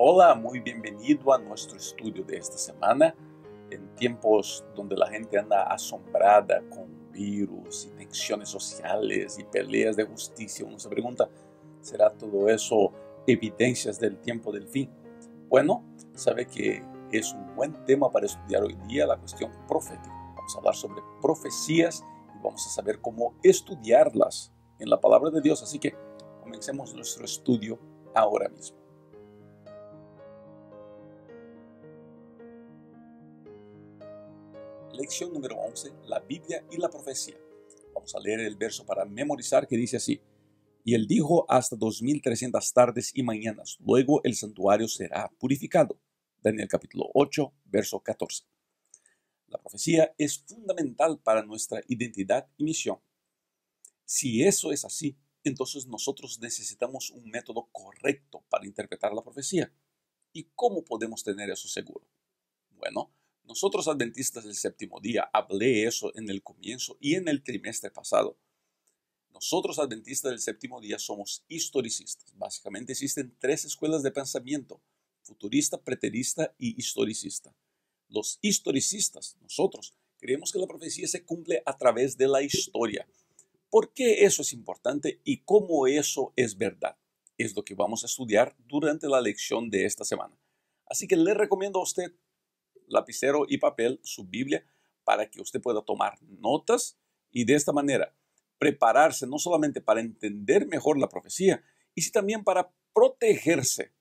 Hola, muy bienvenido a nuestro estudio de esta semana. En tiempos donde la gente anda asombrada con virus y tensiones sociales y peleas de justicia, uno se pregunta, ¿será todo eso evidencias del tiempo del fin? Bueno, sabe que es un buen tema para estudiar hoy día la cuestión profética. Vamos a hablar sobre profecías y vamos a saber cómo estudiarlas en la palabra de Dios. Así que comencemos nuestro estudio ahora mismo. Lección número 11, la Biblia y la profecía. Vamos a leer el verso para memorizar que dice así. Y él dijo hasta 2300 tardes y mañanas, luego el santuario será purificado. Daniel capítulo 8, verso 14. La profecía es fundamental para nuestra identidad y misión. Si eso es así, entonces nosotros necesitamos un método correcto para interpretar la profecía. ¿Y cómo podemos tener eso seguro? Bueno, nosotros adventistas del séptimo día, hablé eso en el comienzo y en el trimestre pasado. Nosotros adventistas del séptimo día somos historicistas. Básicamente existen tres escuelas de pensamiento, futurista, preterista y historicista. Los historicistas, nosotros, creemos que la profecía se cumple a través de la historia. ¿Por qué eso es importante y cómo eso es verdad? Es lo que vamos a estudiar durante la lección de esta semana. Así que le recomiendo a usted lapicero y papel, su Biblia, para que usted pueda tomar notas y de esta manera prepararse no solamente para entender mejor la profecía, y si también para protegerse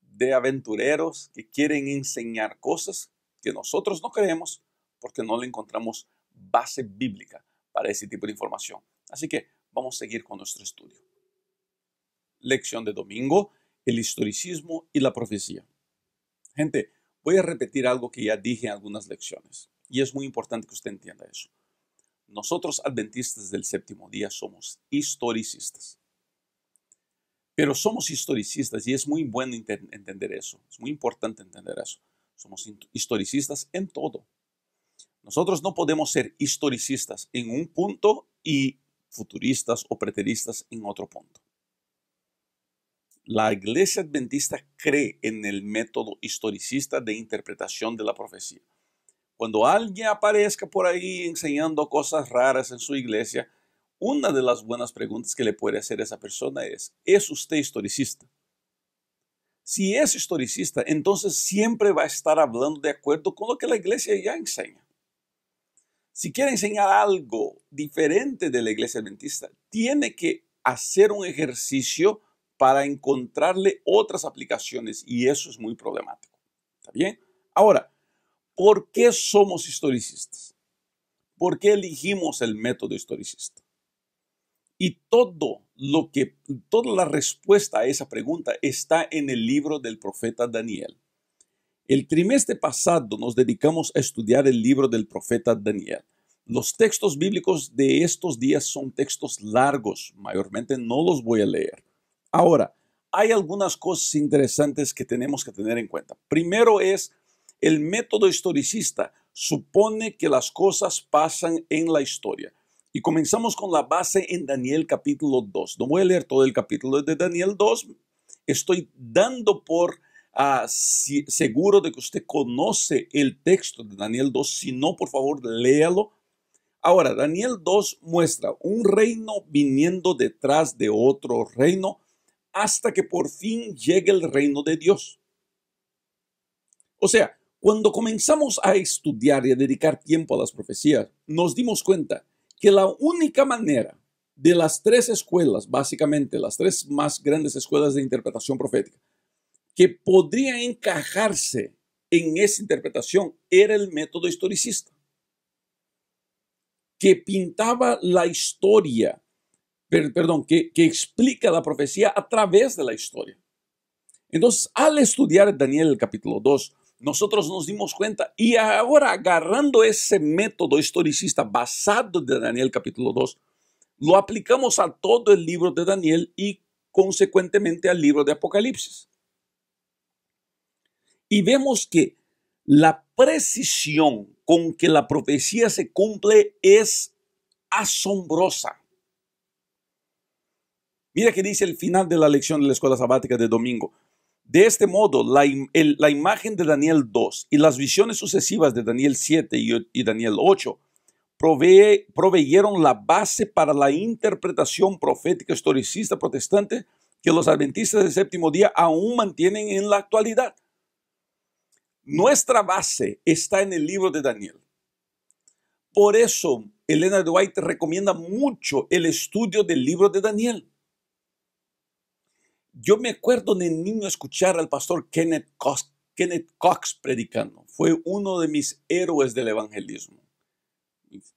de aventureros que quieren enseñar cosas que nosotros no creemos porque no le encontramos base bíblica para ese tipo de información. Así que vamos a seguir con nuestro estudio. Lección de domingo, el historicismo y la profecía. Gente, Voy a repetir algo que ya dije en algunas lecciones, y es muy importante que usted entienda eso. Nosotros adventistas del séptimo día somos historicistas. Pero somos historicistas y es muy bueno entender eso, es muy importante entender eso. Somos historicistas en todo. Nosotros no podemos ser historicistas en un punto y futuristas o preteristas en otro punto. La iglesia adventista cree en el método historicista de interpretación de la profecía. Cuando alguien aparezca por ahí enseñando cosas raras en su iglesia, una de las buenas preguntas que le puede hacer esa persona es, ¿es usted historicista? Si es historicista, entonces siempre va a estar hablando de acuerdo con lo que la iglesia ya enseña. Si quiere enseñar algo diferente de la iglesia adventista, tiene que hacer un ejercicio para encontrarle otras aplicaciones y eso es muy problemático. ¿Está bien? Ahora, ¿por qué somos historicistas? ¿Por qué elegimos el método historicista? Y todo lo que, toda la respuesta a esa pregunta está en el libro del profeta Daniel. El trimestre pasado nos dedicamos a estudiar el libro del profeta Daniel. Los textos bíblicos de estos días son textos largos, mayormente no los voy a leer. Ahora, hay algunas cosas interesantes que tenemos que tener en cuenta. Primero es el método historicista supone que las cosas pasan en la historia. Y comenzamos con la base en Daniel capítulo 2. No voy a leer todo el capítulo de Daniel 2. Estoy dando por ah, seguro de que usted conoce el texto de Daniel 2. Si no, por favor, léalo. Ahora, Daniel 2 muestra un reino viniendo detrás de otro reino hasta que por fin llegue el reino de Dios. O sea, cuando comenzamos a estudiar y a dedicar tiempo a las profecías, nos dimos cuenta que la única manera de las tres escuelas, básicamente las tres más grandes escuelas de interpretación profética, que podría encajarse en esa interpretación era el método historicista, que pintaba la historia perdón, que, explica la profecía a través de la historia. Entonces, al estudiar Daniel el capítulo 2, nosotros nos dimos cuenta y ahora agarrando ese método historicista basado en Daniel capítulo 2, lo aplicamos a todo el libro de Daniel y consecuentemente al libro de Apocalipsis. Y vemos que la precisión con que la profecía se cumple es asombrosa. Mira que dice el final de la lección de la escuela sabática de domingo. De este modo, la, imagen de Daniel 2 y las visiones sucesivas de Daniel 7 y, Daniel 8 proveyeron la base para la interpretación profética historicista protestante que los adventistas del séptimo día aún mantienen en la actualidad. Nuestra base está en el libro de Daniel. Por eso, Elena Dwight recomienda mucho el estudio del libro de Daniel. Yo me acuerdo de niño escuchar al pastor Kenneth Cox, predicando. Fue uno de mis héroes del evangelismo.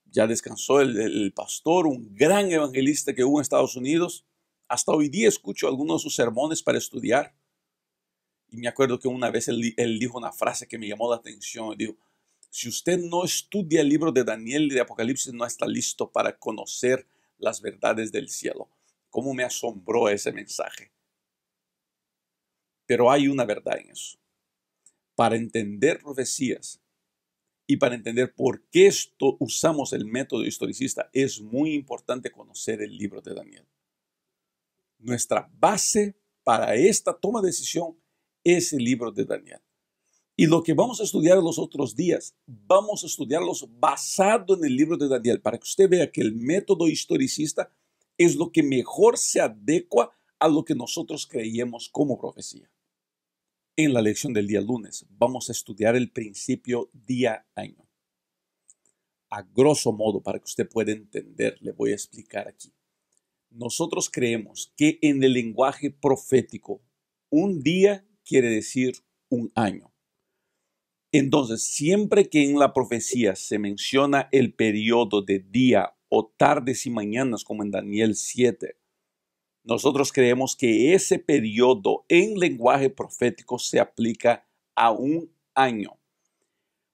Ya descansó el, pastor, un gran evangelista que hubo en Estados Unidos. Hasta hoy día escucho algunos de sus sermones para estudiar. Y me acuerdo que una vez él, él, dijo una frase que me llamó la atención. Dijo, si usted no estudia el libro de Daniel y de Apocalipsis, no está listo para conocer las verdades del cielo. ¿Cómo me asombró ese mensaje? Pero hay una verdad en eso. Para entender profecías y para entender por qué esto, usamos el método historicista, es muy importante conocer el libro de Daniel. Nuestra base para esta toma de decisión es el libro de Daniel. Y lo que vamos a estudiar los otros días, vamos a estudiarlos basado en el libro de Daniel, para que usted vea que el método historicista es lo que mejor se adecua a lo que nosotros creíamos como profecía. En la lección del día lunes vamos a estudiar el principio día-año. A grosso modo, para que usted pueda entender, le voy a explicar aquí. Nosotros creemos que en el lenguaje profético, un día quiere decir un año. Entonces, siempre que en la profecía se menciona el periodo de día o tardes y mañanas, como en Daniel 7, nosotros creemos que ese periodo en lenguaje profético se aplica a un año.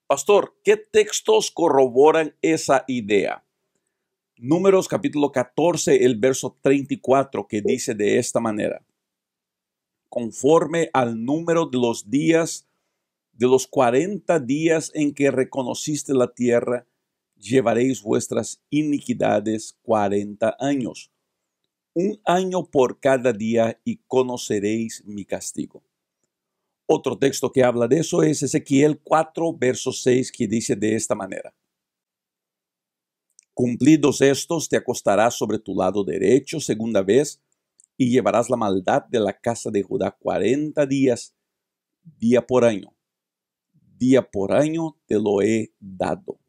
Pastor, ¿qué textos corroboran esa idea? Números capítulo 14, el verso 34, que dice de esta manera, conforme al número de los días, de los 40 días en que reconociste la tierra, llevaréis vuestras iniquidades 40 años un año por cada día y conoceréis mi castigo. Otro texto que habla de eso es Ezequiel 4, verso 6, que dice de esta manera. Cumplidos estos, te acostarás sobre tu lado derecho segunda vez y llevarás la maldad de la casa de Judá 40 días, día por año. Día por año te lo he dado.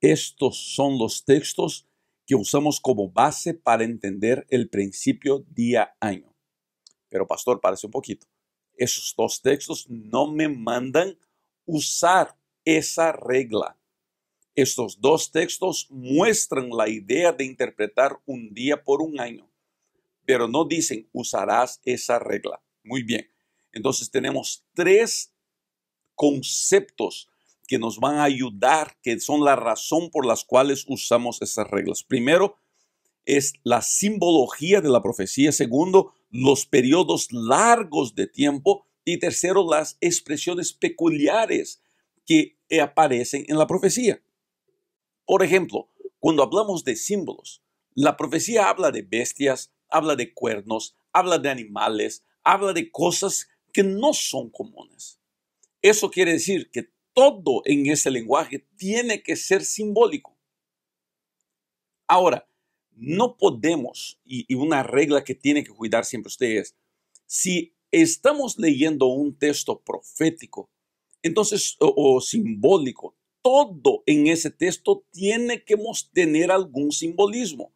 Estos son los textos que usamos como base para entender el principio día-año. Pero pastor, parece un poquito. Esos dos textos no me mandan usar esa regla. Estos dos textos muestran la idea de interpretar un día por un año, pero no dicen usarás esa regla. Muy bien. Entonces tenemos tres conceptos que nos van a ayudar, que son la razón por las cuales usamos esas reglas. Primero, es la simbología de la profecía. Segundo, los periodos largos de tiempo. Y tercero, las expresiones peculiares que aparecen en la profecía. Por ejemplo, cuando hablamos de símbolos, la profecía habla de bestias, habla de cuernos, habla de animales, habla de cosas que no son comunes. Eso quiere decir que todo en ese lenguaje tiene que ser simbólico. Ahora, no podemos, y, una regla que tiene que cuidar siempre ustedes, si estamos leyendo un texto profético, entonces, o, simbólico, todo en ese texto tiene que tener algún simbolismo.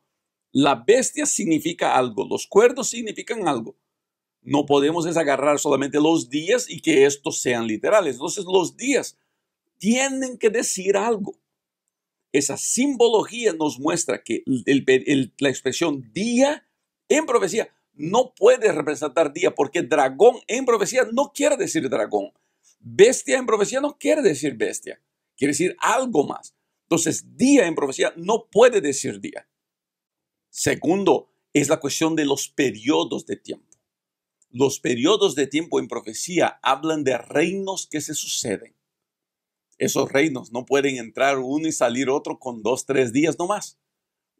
La bestia significa algo, los cuernos significan algo. No podemos desagarrar solamente los días y que estos sean literales. Entonces los días tienen que decir algo. Esa simbología nos muestra que la expresión día en profecía no puede representar día porque dragón en profecía no quiere decir dragón. Bestia en profecía no quiere decir bestia. Quiere decir algo más. Entonces, día en profecía no puede decir día. Segundo, es la cuestión de los periodos de tiempo. Los periodos de tiempo en profecía hablan de reinos que se suceden esos reinos. No pueden entrar uno y salir otro con dos, tres días nomás.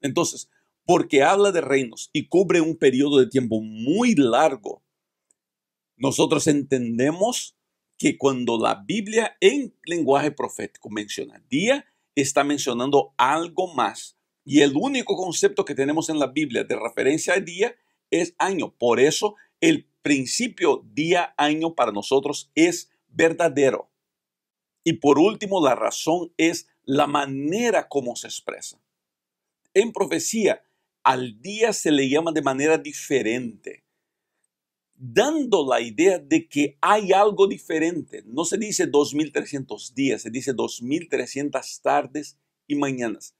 Entonces, porque habla de reinos y cubre un periodo de tiempo muy largo, nosotros entendemos que cuando la Biblia en lenguaje profético menciona día, está mencionando algo más. Y el único concepto que tenemos en la Biblia de referencia a día es año. Por eso el principio día-año para nosotros es verdadero. Y por último, la razón es la manera como se expresa. En profecía, al día se le llama de manera diferente, dando la idea de que hay algo diferente. No se dice 2300 días, se dice 2300 tardes y mañanas.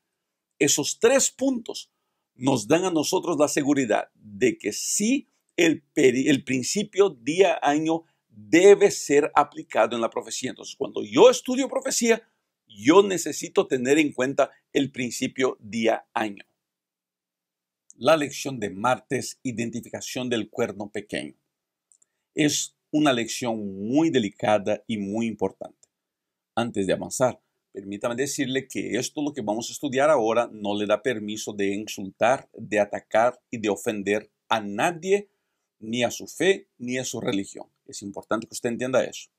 Esos tres puntos nos dan a nosotros la seguridad de que si el, el principio, día, año debe ser aplicado en la profecía. Entonces, cuando yo estudio profecía, yo necesito tener en cuenta el principio día-año. La lección de martes, identificación del cuerno pequeño, es una lección muy delicada y muy importante. Antes de avanzar, permítame decirle que esto lo que vamos a estudiar ahora no le da permiso de insultar, de atacar y de ofender a nadie, ni a su fe, ni a su religión. Es importante que usted entienda eso.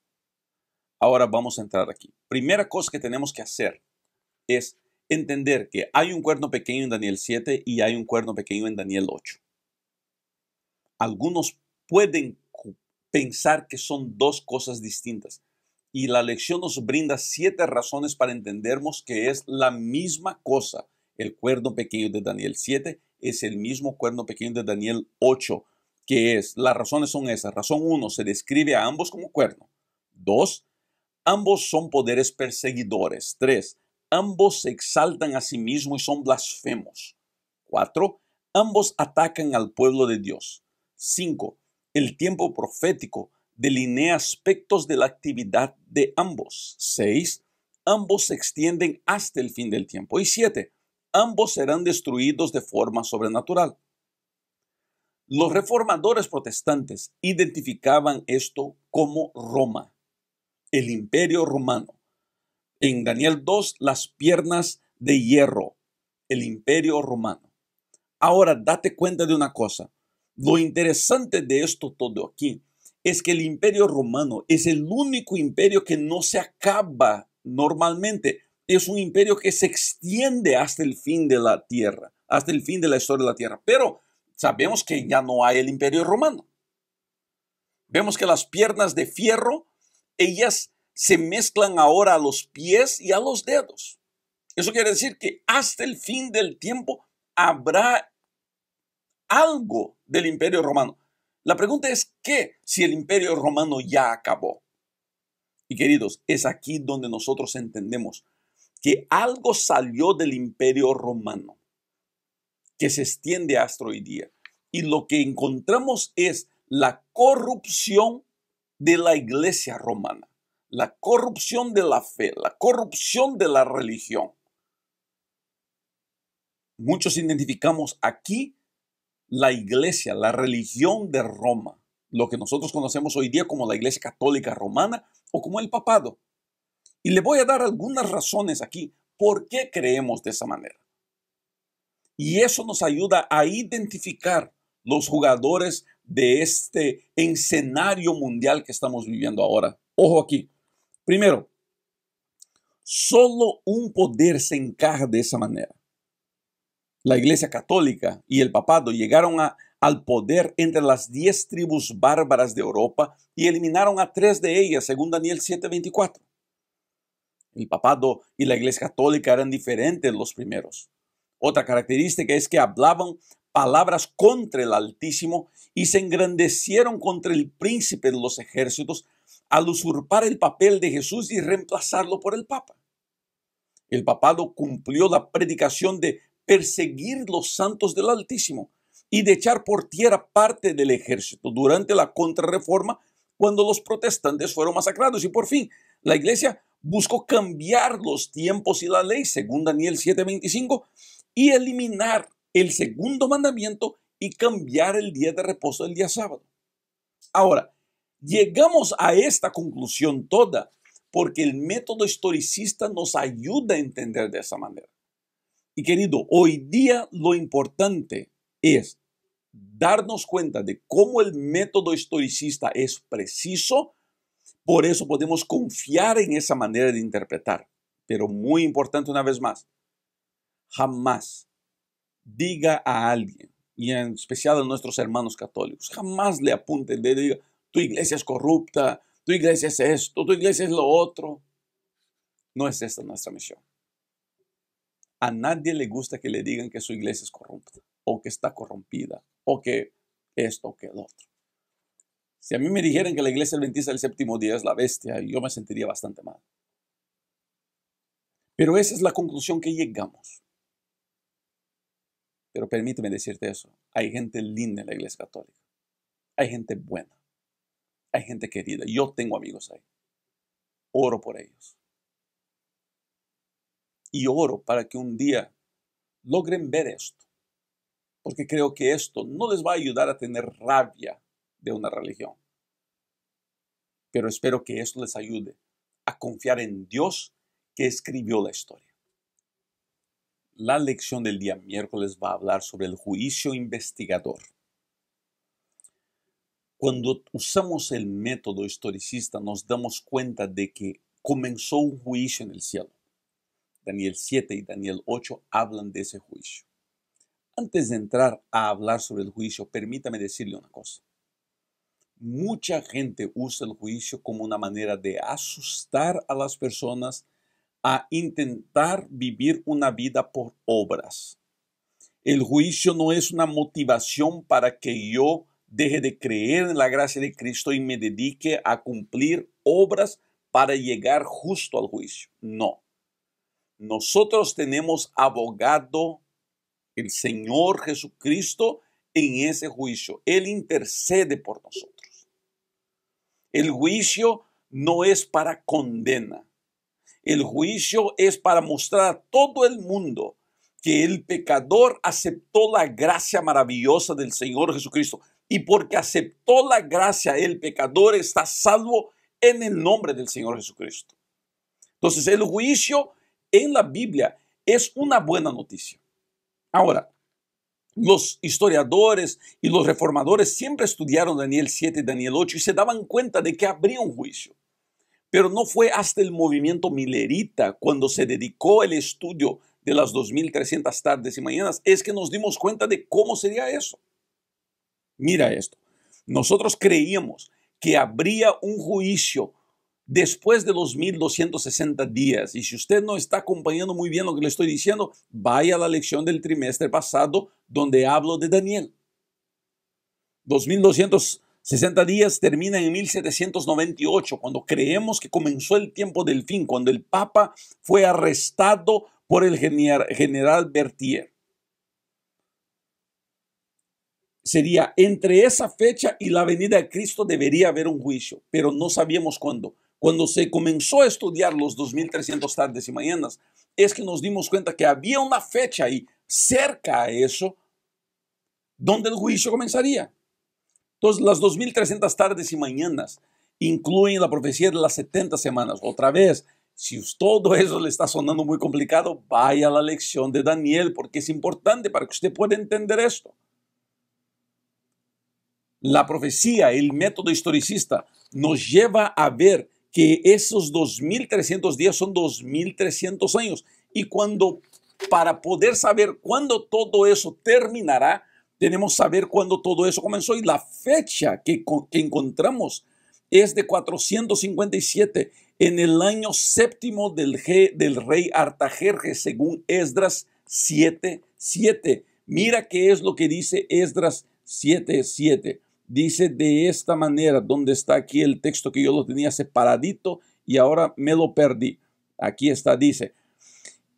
Ahora vamos a entrar aquí. Primera cosa que tenemos que hacer es entender que hay un cuerno pequeño en Daniel 7 y hay un cuerno pequeño en Daniel 8. Algunos pueden pensar que son dos cosas distintas. Y la lección nos brinda siete razones para entendernos que es la misma cosa. El cuerno pequeño de Daniel 7 es el mismo cuerno pequeño de Daniel 8 que es, las razones son esas. Razón 1, se describe a ambos como cuerno. 2, ambos son poderes perseguidores. 3, ambos se exaltan a sí mismos y son blasfemos. 4, ambos atacan al pueblo de Dios. 5, el tiempo profético delinea aspectos de la actividad de ambos. 6. Ambos se extienden hasta el fin del tiempo. Y 7. Ambos serán destruidos de forma sobrenatural. Los reformadores protestantes identificaban esto como Roma, el imperio romano. En Daniel 2, las piernas de hierro, el imperio romano. Ahora, date cuenta de una cosa. Lo interesante de esto todo aquí es que el imperio romano es el único imperio que no se acaba normalmente. Es un imperio que se extiende hasta el fin de la tierra, hasta el fin de la historia de la tierra. Pero Sabemos que ya no hay el imperio romano. Vemos que las piernas de fierro, ellas se mezclan ahora a los pies y a los dedos. Eso quiere decir que hasta el fin del tiempo habrá algo del imperio romano. La pregunta es qué si el imperio romano ya acabó. Y queridos, es aquí donde nosotros entendemos que algo salió del imperio romano que se extiende hasta hoy día. Y lo que encontramos es la corrupción de la iglesia romana, la corrupción de la fe, la corrupción de la religión. Muchos identificamos aquí la iglesia, la religión de Roma, lo que nosotros conocemos hoy día como la iglesia católica romana o como el papado. Y le voy a dar algunas razones aquí por qué creemos de esa manera. Y eso nos ayuda a identificar los jugadores de este escenario mundial que estamos viviendo ahora. Ojo aquí. Primero, solo un poder se encaja de esa manera. La Iglesia Católica y el papado llegaron al poder entre las diez tribus bárbaras de Europa y eliminaron a tres de ellas, según Daniel 7:24. El papado y la Iglesia Católica eran diferentes los primeros. Otra característica es que hablaban palabras contra el Altísimo y se engrandecieron contra el príncipe de los ejércitos al usurpar el papel de Jesús y reemplazarlo por el Papa. El papado cumplió la predicación de perseguir los santos del Altísimo y de echar por tierra parte del ejército durante la contrarreforma cuando los protestantes fueron masacrados. Y por fin, la iglesia buscó cambiar los tiempos y la ley, según Daniel 7:25 y eliminar el segundo mandamiento y cambiar el día de reposo del día sábado. Ahora, llegamos a esta conclusión toda porque el método historicista nos ayuda a entender de esa manera. Y querido, hoy día lo importante es darnos cuenta de cómo el método historicista es preciso, por eso podemos confiar en esa manera de interpretar. Pero muy importante una vez más, jamás diga a alguien, y en especial a nuestros hermanos católicos, jamás le apunte el dedo diga, tu iglesia es corrupta, tu iglesia es esto, tu iglesia es lo otro. No es esta nuestra misión. A nadie le gusta que le digan que su iglesia es corrupta, o que está corrompida, o que esto, o que el otro. Si a mí me dijeran que la iglesia adventista del séptimo día es la bestia, yo me sentiría bastante mal. Pero esa es la conclusión que llegamos. Pero permíteme decirte eso. Hay gente linda en la iglesia católica. Hay gente buena. Hay gente querida. Yo tengo amigos ahí. Oro por ellos. Y oro para que un día logren ver esto. Porque creo que esto no les va a ayudar a tener rabia de una religión. Pero espero que esto les ayude a confiar en Dios que escribió la historia. La lección del día miércoles va a hablar sobre el juicio investigador. Cuando usamos el método historicista nos damos cuenta de que comenzó un juicio en el cielo. Daniel 7 y Daniel 8 hablan de ese juicio. Antes de entrar a hablar sobre el juicio, permítame decirle una cosa. Mucha gente usa el juicio como una manera de asustar a las personas a intentar vivir una vida por obras. El juicio no es una motivación para que yo deje de creer en la gracia de Cristo y me dedique a cumplir obras para llegar justo al juicio. No. Nosotros tenemos abogado, el Señor Jesucristo, en ese juicio. Él intercede por nosotros. El juicio no es para condena. El juicio es para mostrar a todo el mundo que el pecador aceptó la gracia maravillosa del Señor Jesucristo. Y porque aceptó la gracia, el pecador está salvo en el nombre del Señor Jesucristo. Entonces, el juicio en la Biblia es una buena noticia. Ahora, los historiadores y los reformadores siempre estudiaron Daniel 7 y Daniel 8 y se daban cuenta de que habría un juicio. Pero no fue hasta el movimiento milerita, cuando se dedicó el estudio de las 2.300 tardes y mañanas, es que nos dimos cuenta de cómo sería eso. Mira esto, nosotros creíamos que habría un juicio después de los 1260 días. Y si usted no está acompañando muy bien lo que le estoy diciendo, vaya a la lección del trimestre pasado donde hablo de Daniel. 2200 60 días termina en 1798, cuando creemos que comenzó el tiempo del fin, cuando el Papa fue arrestado por el general Berthier. Sería entre esa fecha y la venida de Cristo debería haber un juicio, pero no sabíamos cuándo. Cuando se comenzó a estudiar los 2300 tardes y mañanas, es que nos dimos cuenta que había una fecha ahí cerca a eso donde el juicio comenzaría. Entonces, las 2.300 tardes y mañanas incluyen la profecía de las 70 semanas. Otra vez, si todo eso le está sonando muy complicado, vaya a la lección de Daniel, porque es importante para que usted pueda entender esto. La profecía, el método historicista, nos lleva a ver que esos 2.300 días son 2.300 años. Y cuando, para poder saber cuándo todo eso terminará, tenemos que saber cuándo todo eso comenzó y la fecha que, encontramos es de 457 en el año séptimo del, rey Artajerjes, según Esdras 7.7. Mira qué es lo que dice Esdras 7.7. Dice de esta manera, donde está aquí el texto que yo lo tenía separadito y ahora me lo perdí. Aquí está, dice,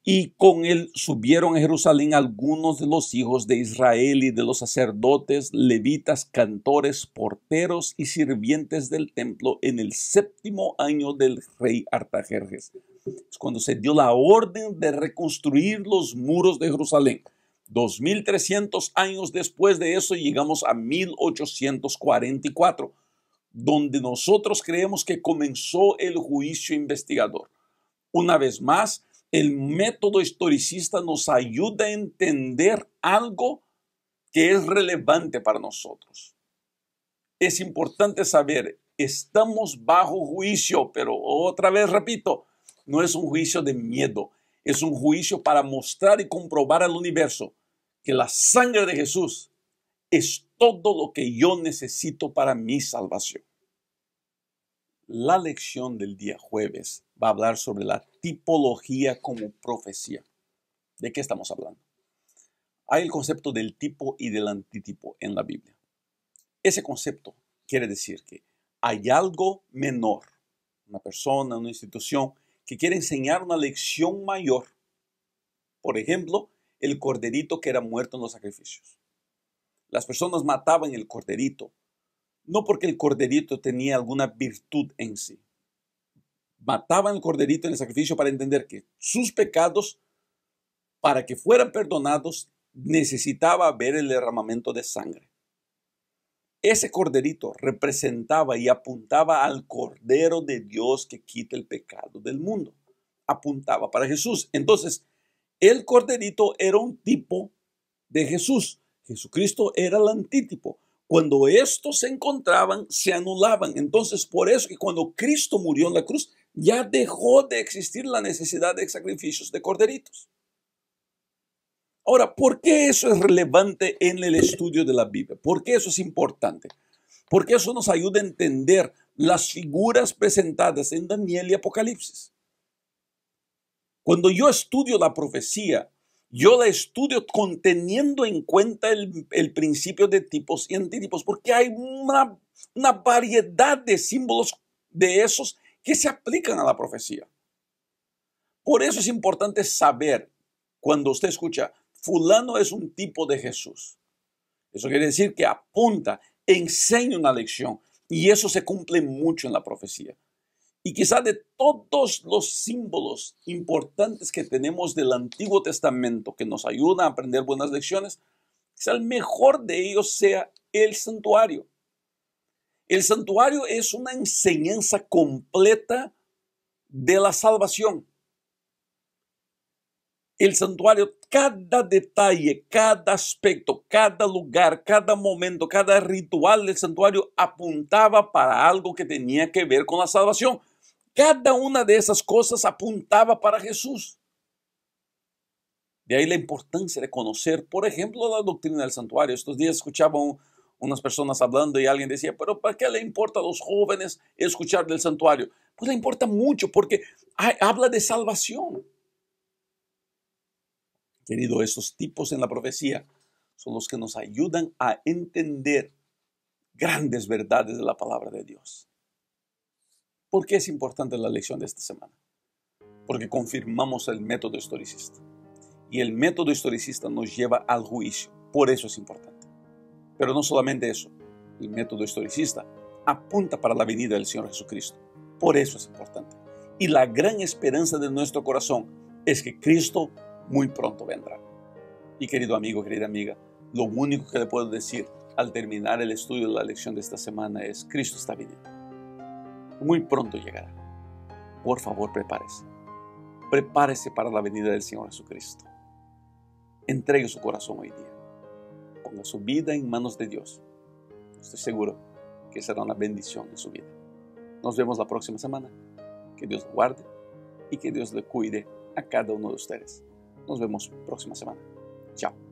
y con él subieron a Jerusalén algunos de los hijos de Israel y de los sacerdotes, levitas, cantores, porteros y sirvientes del templo en el séptimo año del rey Artajerjes. Es cuando se dio la orden de reconstruir los muros de Jerusalén. 2300 años después de eso llegamos a 1844, donde nosotros creemos que comenzó el juicio investigador. Una vez más, el método historicista nos ayuda a entender algo que es relevante para nosotros. Es importante saber, estamos bajo juicio, pero otra vez repito, no es un juicio de miedo, es un juicio para mostrar y comprobar al universo que la sangre de Jesús es todo lo que yo necesito para mi salvación. La lección del día jueves va a hablar sobre la tipología como profecía. ¿De qué estamos hablando? Hay el concepto del tipo y del antitipo en la Biblia. Ese concepto quiere decir que hay algo menor, una persona, una institución, que quiere enseñar una lección mayor. Por ejemplo, el corderito que era muerto en los sacrificios. Las personas mataban el corderito no porque el corderito tenía alguna virtud en sí. Mataban el corderito en el sacrificio para entender que sus pecados, para que fueran perdonados, necesitaba ver el derramamiento de sangre. Ese corderito representaba y apuntaba al cordero de Dios que quita el pecado del mundo. Apuntaba para Jesús. Entonces, el corderito era un tipo de Jesús. Jesucristo era el antítipo. Cuando estos se encontraban, se anulaban. Entonces, por eso que cuando Cristo murió en la cruz, ya dejó de existir la necesidad de sacrificios de corderitos. Ahora, ¿por qué eso es relevante en el estudio de la Biblia? ¿Por qué eso es importante? Porque eso nos ayuda a entender las figuras presentadas en Daniel y Apocalipsis. Cuando yo estudio la profecía, yo la estudio conteniendo en cuenta el, principio de tipos y antítipos, porque hay una, una variedad de símbolos de esos que se aplican a la profecía. Por eso es importante saber cuando usted escucha, fulano es un tipo de Jesús. Eso quiere decir que apunta, enseña una lección y eso se cumple mucho en la profecía. Y quizá de todos los símbolos importantes que tenemos del Antiguo Testamento que nos ayudan a aprender buenas lecciones, quizá el mejor de ellos sea el santuario. El santuario es una enseñanza completa de la salvación. El santuario, cada detalle, cada aspecto, cada lugar, cada momento, cada ritual del santuario apuntaba para algo que tenía que ver con la salvación. Cada una de esas cosas apuntaba para Jesús. De ahí la importancia de conocer, por ejemplo, la doctrina del santuario. Estos días escuchaba unas personas hablando y alguien decía, pero ¿para qué le importa a los jóvenes escuchar del santuario? Pues le importa mucho porque habla de salvación. Querido, esos tipos en la profecía son los que nos ayudan a entender grandes verdades de la palabra de Dios. ¿Por qué es importante la lección de esta semana? Porque confirmamos el método historicista. Y el método historicista nos lleva al juicio. Por eso es importante. Pero no solamente eso. El método historicista apunta para la venida del Señor Jesucristo. Por eso es importante. Y la gran esperanza de nuestro corazón es que Cristo muy pronto vendrá. Y querido amigo, querida amiga, lo único que le puedo decir al terminar el estudio de la lección de esta semana es, Cristo está viniendo muy pronto llegará. Por favor, prepárese. Prepárese para la venida del Señor Jesucristo. Entregue su corazón hoy día. Ponga su vida en manos de Dios. Estoy seguro que será una bendición en su vida. Nos vemos la próxima semana. Que Dios lo guarde y que Dios le cuide a cada uno de ustedes. Nos vemos próxima semana. Chao.